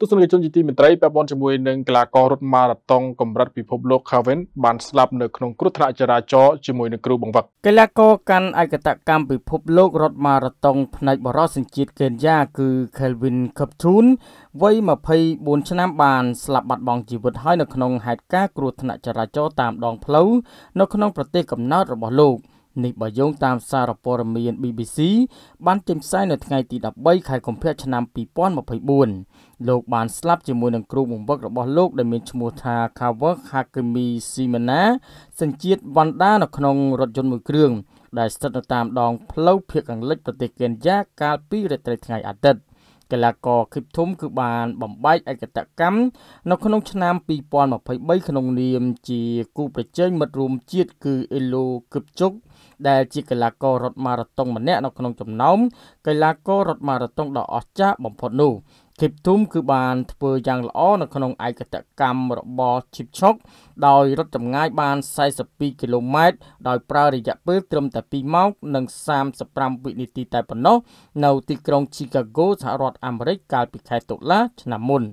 ទស្សនិកជនជាទីមេត្រីពាក់ព័ន្ធជាមួយនឹងកីឡាកររត់ម៉ារ៉ាតុងកម្រិតពិភពលោក Kevin បានស្លាប់នៅក្នុងគ្រោះថ្នាក់ចរាចរណ៍ជាមួយនឹងគ្រូបង្វឹកកីឡាករកាន់ឯកតកម្មពិភពលោករត់ម៉ារ៉ាតុងផ្នែកបរិសុទ្ធជាតិកេនយ៉ាគឺ Kelvin Kiptoon វ័យ24ឆ្នាំបានស្លាប់បាត់បង់ជីវិតហើយនៅក្នុងហេតុការណ៍គ្រោះថ្នាក់ចរាចរណ៍តាមដងផ្លូវនៅក្នុងប្រទេសកំណើតរបស់លោក។នេះបើយោងតាមសារព័ត៌មាន BBC បានចេញផ្សាយនៅថ្ងៃទី13ខែកុម្ភៈឆ្នាំ2024លោកបានស្លាប់ជាមួយនឹងគ្រូបង្វឹករបស់លោកដែលមានឈ្មោះថា Kawak Hakimi Simena សញ្ជាតិវ៉ាន់ដានៅក្នុងរថយន្តមួយគ្រឿងដែលស្ថិតនៅតាមដងផ្លូវភៀកខាងលិចប្រទេសកេនយ៉ាកាលពីរាត្រីថ្ងៃអាទិត្យកីឡាករគីបធំគឺបានបំបែកឯកតកម្មនៅក្នុងឆ្នាំ2023ក្នុងនាមជាគូប្រជែងមិត្តរួមជាតិគឺអេឡូគឹបជុកដែលជាកីឡាកររត់ម៉ារ៉ាតុងម្នាក់នៅក្នុងចំណោមកីឡាកររត់ម៉ារ៉ាតុងដ៏អស្ចារ្យបំផុតនោះគីបទុំគឺបានធ្វើយ៉ាងល្អនៅក្នុងឯកតកម្មរបស់ឈីបឆុកដោយរត់ចម្ងាយបាន42គីឡូម៉ែត្រដោយប្រើរយៈពេល ត្រឹមតែ2ម៉ោងនិង35វិនាទីតែប៉ុណ្ណោះនៅទីក្រុង Chicago សហរដ្ឋអាមេរិកកាលពីខែតុលាឆ្នាំមុន។